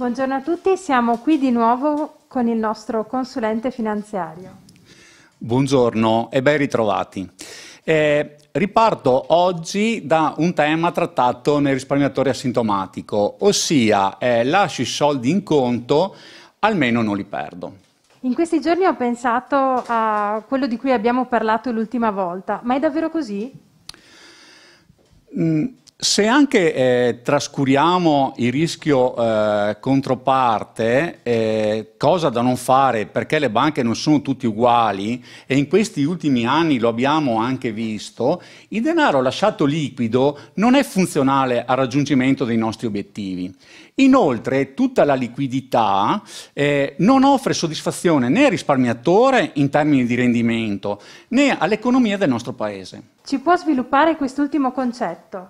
Buongiorno a tutti, siamo qui di nuovo con il nostro consulente finanziario. Buongiorno e ben ritrovati. Eh, riparto oggi da un tema trattato nel risparmiatore asintomatico, ossia eh, lascio i soldi in conto, almeno non li perdo. In questi giorni ho pensato a quello di cui abbiamo parlato l'ultima volta, ma è davvero così? Mm, se anche eh, trascuriamo il rischio eh, controparte, eh, cosa da non fare perché le banche non sono tutte uguali e in questi ultimi anni lo abbiamo anche visto, il denaro lasciato liquido non è funzionale al raggiungimento dei nostri obiettivi. Inoltre tutta la liquidità eh, non offre soddisfazione né al risparmiatore in termini di rendimento né all'economia del nostro Paese. Ci può sviluppare quest'ultimo concetto?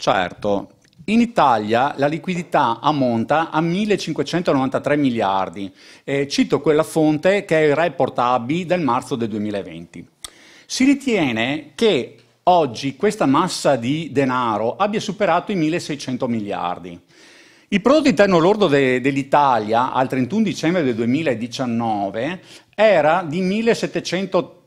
Certo, in Italia la liquidità ammonta a 1.593 miliardi. Eh, cito quella fonte che è il report AB del marzo del 2020. Si ritiene che oggi questa massa di denaro abbia superato i 1.600 miliardi. Il prodotto interno lordo de- dell'Italia al 31 dicembre del 2019 era di 1.730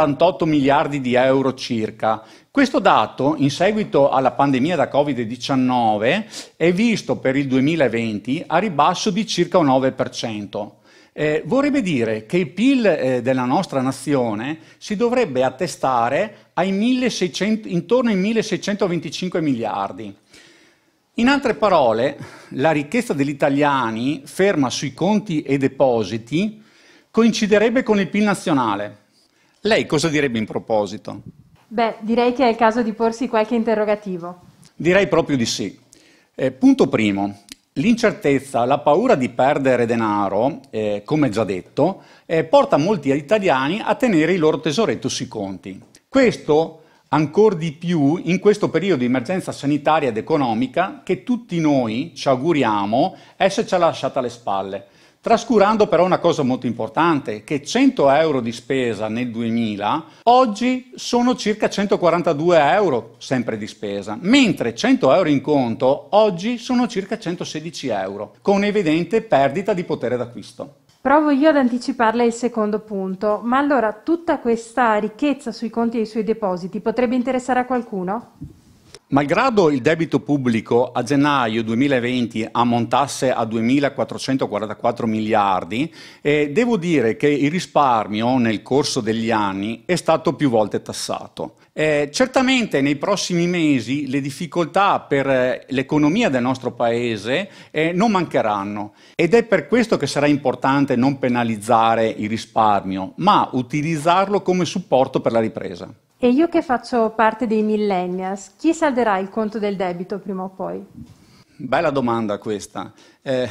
88 miliardi di euro circa. Questo dato, in seguito alla pandemia da Covid-19, è visto per il 2020 a ribasso di circa un 9%. Eh, vorrebbe dire che il PIL eh, della nostra nazione si dovrebbe attestare 1600, intorno ai 1625 miliardi. In altre parole, la ricchezza degli italiani ferma sui conti e depositi coinciderebbe con il PIL nazionale. Lei cosa direbbe in proposito? Beh, direi che è il caso di porsi qualche interrogativo. Direi proprio di sì. Eh, punto primo, L'incertezza, la paura di perdere denaro, eh, come già detto, eh, porta molti italiani a tenere il loro tesoretto sui conti. Questo ancora di più in questo periodo di emergenza sanitaria ed economica che tutti noi ci auguriamo esserci lasciata alle spalle trascurando però una cosa molto importante, che 100 euro di spesa nel 2000 oggi sono circa 142 euro sempre di spesa, mentre 100 euro in conto oggi sono circa 116 euro, con evidente perdita di potere d'acquisto. Provo io ad anticiparle il secondo punto, ma allora tutta questa ricchezza sui conti e sui depositi potrebbe interessare a qualcuno? Malgrado il debito pubblico a gennaio 2020 ammontasse a 2.444 miliardi, eh, devo dire che il risparmio nel corso degli anni è stato più volte tassato. Eh, certamente nei prossimi mesi le difficoltà per eh, l'economia del nostro Paese eh, non mancheranno ed è per questo che sarà importante non penalizzare il risparmio, ma utilizzarlo come supporto per la ripresa. E io che faccio parte dei millennials, chi salderà il conto del debito prima o poi? Bella domanda questa. Eh,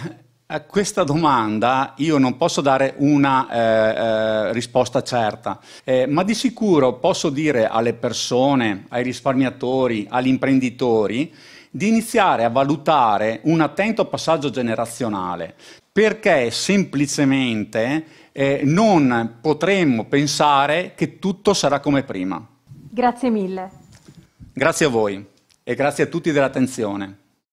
a questa domanda io non posso dare una eh, eh risposta certa, eh, ma di sicuro posso dire alle persone, ai risparmiatori, agli imprenditori di iniziare a valutare un attento passaggio generazionale, perché semplicemente eh, non potremmo pensare che tutto sarà come prima. Grazie mille. Grazie a voi e grazie a tutti dell'attenzione.